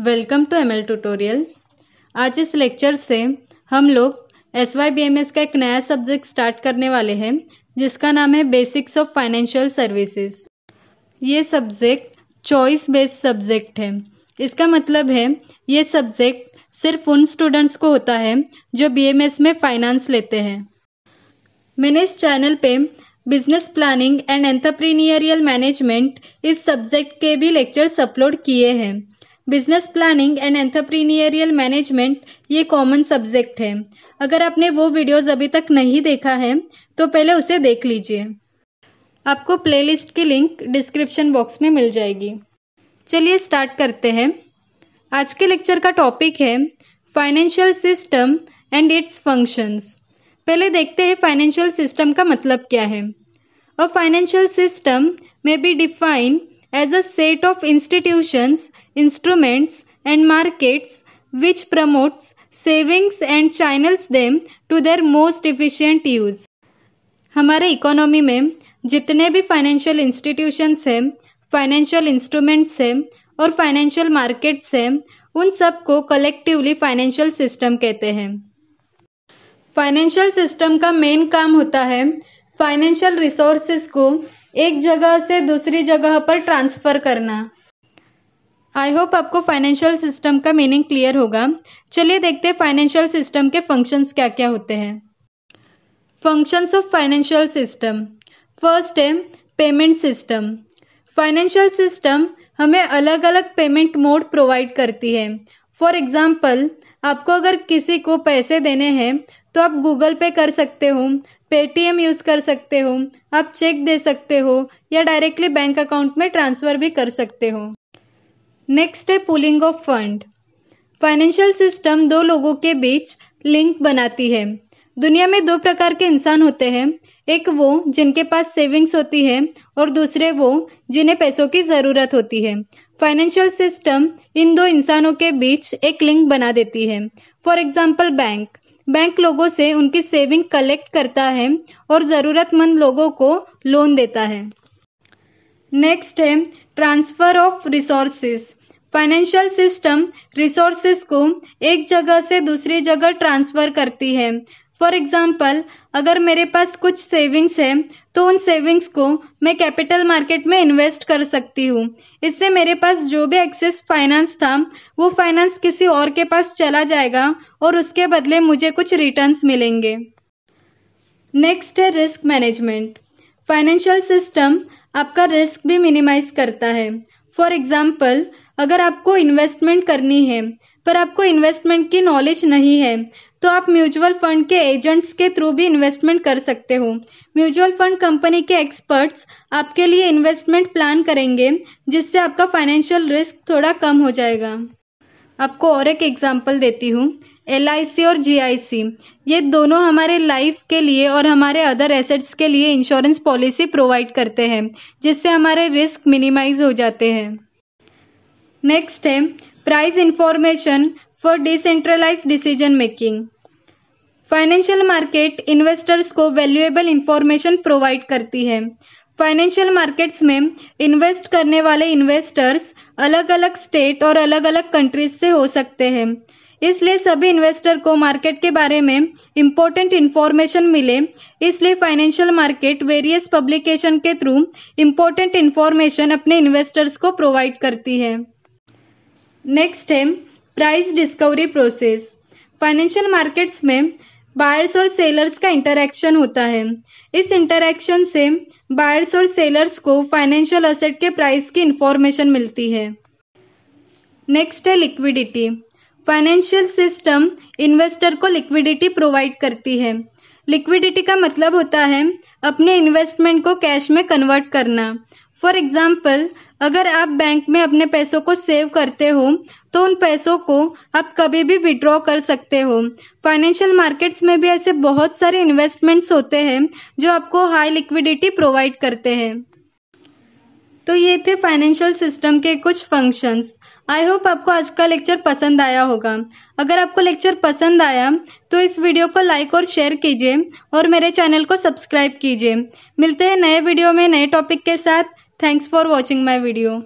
Welcome to ML tutorial आज इस lecture से हम लोग S Y B M S का एक नया सब्जेक्ट स्टार्ट करने वाले हैं जिसका नाम है बेसिक्स ऑफ फाइनेंशियल सर्विसेज ये सब्जेक्ट चॉइस बेस्ड सब्जेक्ट है इसका मतलब है ये सब्जेक्ट सिर्फ उन स्टूडेंट्स को होता है जो बी एम एस में फाइनेंस लेते हैं मैंने इस चैनल पे business planning and entrepreneurial management इस सब्जेक्ट के भी लेक्चर्स अपलोड किए हैं business planning and entrepreneurial management ये कॉमन सब्जेक्ट है अगर आपने वो वीडियोस अभी तक नहीं देखा है तो पहले उसे देख लीजिए आपको प्लेलिस्ट की लिंक डिस्क्रिप्शन बॉक्स में मिल जाएगी चलिए स्टार्ट करते हैं आज के लेक्चर का टॉपिक है financial system and its functions पहले देखते हैं फाइनेंशियल सिस्टम का मतलब क्या है अ फाइनेंशियल सिस्टम में be defined as a set of institutions, instruments, and markets which promotes savings and channels them to their most efficient use. हमारे economy में जितने भी फाइनेंशियल इंस्टीट्यूशंस हैं फाइनेंशियल इंस्ट्रूमेंट्स हैं और फाइनेंशियल मार्केट्स हैं उन सब को कलेक्टिवली फाइनेंशियल सिस्टम कहते हैं फाइनेंशियल सिस्टम का मेन काम होता है फाइनेंशियल रिसोर्सेज को एक जगह से दूसरी जगह पर ट्रांसफ़र करना आई होप आपको फाइनेंशियल सिस्टम का मीनिंग क्लियर होगा चलिए देखते हैं फाइनेंशियल सिस्टम के फंक्शंस क्या क्या होते हैं functions of financial system first है पेमेंट सिस्टम फाइनेंशियल सिस्टम हमें अलग अलग पेमेंट मोड प्रोवाइड करती है फॉर एग्ज़ाम्पल आपको अगर किसी को पैसे देने हैं तो आप गूगल पे कर सकते हो पेटीएम यूज़ कर सकते हो आप चेक दे सकते हो या डायरेक्टली बैंक अकाउंट में ट्रांसफ़र भी कर सकते हो नेक्स्ट है pooling of fund financial system दो लोगों के बीच लिंक बनाती है दुनिया में दो प्रकार के इंसान होते हैं एक वो जिनके पास सेविंग्स होती है और दूसरे वो जिन्हें पैसों की ज़रूरत होती है फाइनेंशियल सिस्टम इन दो इंसानों के बीच एक लिंक बना देती है फॉर एग्जाम्पल बैंक बैंक लोगों से उनकी सेविंग कलेक्ट करता है और ज़रूरतमंद लोगों को लोन देता है नेक्स्ट है transfer of resources financial system resources को एक जगह से दूसरी जगह ट्रांसफ़र करती है फॉर एग्ज़ाम्पल अगर मेरे पास कुछ सेविंग्स है तो उन सेविंग्स को मैं कैपिटल मार्केट में इन्वेस्ट कर सकती हूँ इससे मेरे पास जो भी एक्सेस फाइनेंस था वो फाइनेंस किसी और के पास चला जाएगा और उसके बदले मुझे कुछ रिटर्न्स मिलेंगे नेक्स्ट है रिस्क मैनेजमेंट फाइनेंशियल सिस्टम आपका रिस्क भी मिनिमाइज करता है फॉर एग्जाम्पल अगर आपको इन्वेस्टमेंट करनी है पर आपको इन्वेस्टमेंट की नॉलेज नहीं है तो आप म्यूचुअल फंड के एजेंट्स के थ्रू भी इन्वेस्टमेंट कर सकते हो म्यूचुअल फंड कंपनी के एक्सपर्ट्स आपके लिए इन्वेस्टमेंट प्लान करेंगे जिससे आपका फाइनेंशियल रिस्क थोड़ा कम हो जाएगा आपको और एक एग्जाम्पल देती हूँ एल और जी ये दोनों हमारे लाइफ के लिए और हमारे अदर एसेट्स के लिए इंश्योरेंस पॉलिसी प्रोवाइड करते हैं जिससे हमारे रिस्क मिनिमाइज हो जाते हैं नेक्स्ट है price information for decentralise decision making financial market investors को वैल्यूएबल इंफॉर्मेशन प्रोवाइड करती है फाइनेंशियल मार्केट्स में इन्वेस्ट करने वाले इन्वेस्टर्स अलग अलग स्टेट और अलग अलग कंट्रीज से हो सकते हैं इसलिए सभी इन्वेस्टर को मार्केट के बारे में इम्पोर्टेंट इन्फॉर्मेशन मिले इसलिए फाइनेंशियल मार्केट वेरियस पब्लिकेशन के थ्रू इम्पोर्टेंट इन्फॉर्मेशन अपने इन्वेस्टर्स को प्रोवाइड करती है नेक्स्ट है price discovery process financial markets में बायर्स और सेलर्स का इंटरेक्शन होता है इस इंटरेक्शन से बायर्स और सेलर्स को फाइनेंशियल असेट के प्राइस की इंफॉर्मेशन मिलती है नेक्स्ट है लिक्विडिटी फाइनेंशियल सिस्टम इन्वेस्टर को लिक्विडिटी प्रोवाइड करती है लिक्विडिटी का मतलब होता है अपने इन्वेस्टमेंट को कैश में कन्वर्ट करना फॉर एग्जाम्पल अगर आप बैंक में अपने पैसों को सेव करते हो तो उन पैसों को आप कभी भी विड्रॉ कर सकते हो फाइनेंशियल मार्केट्स में भी ऐसे बहुत सारे इन्वेस्टमेंट्स होते हैं जो आपको हाई लिक्विडिटी प्रोवाइड करते हैं तो ये थे फाइनेंशियल सिस्टम के कुछ फंक्शंस आई होप आपको आज का लेक्चर पसंद आया होगा अगर आपको लेक्चर पसंद आया तो इस वीडियो को लाइक और शेयर कीजिए और मेरे चैनल को सब्सक्राइब कीजिए मिलते हैं नए वीडियो में नए टॉपिक के साथ thanks for watching my video